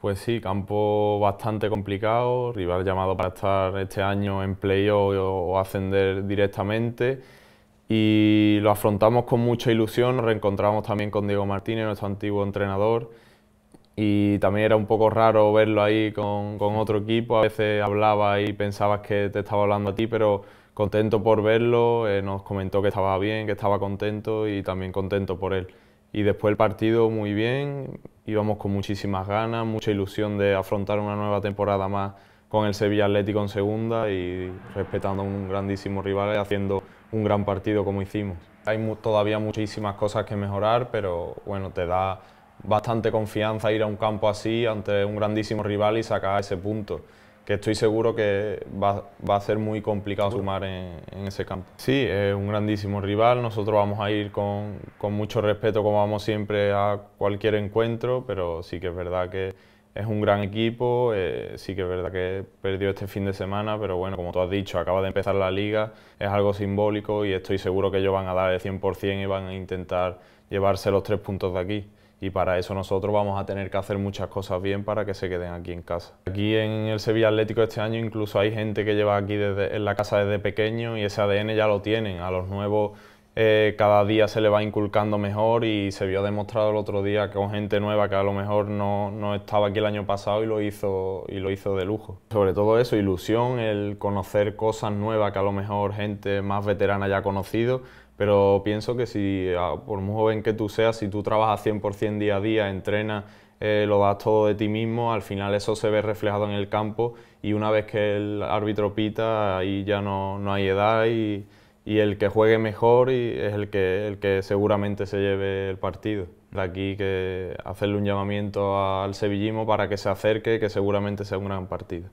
Pues sí, campo bastante complicado, rival llamado para estar este año en playoff o ascender directamente y lo afrontamos con mucha ilusión, nos reencontramos también con Diego Martínez, nuestro antiguo entrenador y también era un poco raro verlo ahí con, otro equipo, a veces hablaba y pensabas que te estaba hablando a ti, pero contento por verlo, eh, nos comentó que estaba bien, que estaba contento y también contento por él. Y después el partido muy bien, íbamos con muchísimas ganas, mucha ilusión de afrontar una nueva temporada más con el Sevilla Atlético en segunda y respetando a un grandísimo rival y haciendo un gran partido como hicimos. Hay todavía muchísimas cosas que mejorar, pero bueno, te da bastante confianza ir a un campo así ante un grandísimo rival y sacar ese punto que estoy seguro que va, a ser muy complicado sumar en, ese campo. Sí, es un grandísimo rival, nosotros vamos a ir con, mucho respeto como vamos siempre a cualquier encuentro, pero sí que es verdad que es un gran equipo, eh, sí que es verdad que perdió este fin de semana, pero bueno, como tú has dicho, acaba de empezar la liga, es algo simbólico y estoy seguro que ellos van a dar el 100% y van a intentar llevarse los tres puntos de aquí y para eso nosotros vamos a tener que hacer muchas cosas bien para que se queden aquí en casa. Aquí en el Sevilla Atlético este año incluso hay gente que lleva aquí desde, en la casa desde pequeño y ese ADN ya lo tienen. A los nuevos eh, cada día se le va inculcando mejor y se vio demostrado el otro día con gente nueva que a lo mejor no, no, estaba aquí el año pasado y lo, hizo, y lo hizo de lujo. Sobre todo eso, ilusión, el conocer cosas nuevas que a lo mejor gente más veterana haya conocido, pero pienso que si, ah, por muy joven que tú seas, si tú trabajas 100% día a día, entrenas, eh, lo das todo de ti mismo, al final eso se ve reflejado en el campo y una vez que el árbitro pita, ahí ya no, hay edad y, el que juegue mejor es el que, el que seguramente se lleve el partido. De aquí que hacerle un llamamiento al sevillismo para que se acerque, que seguramente sea un gran partido.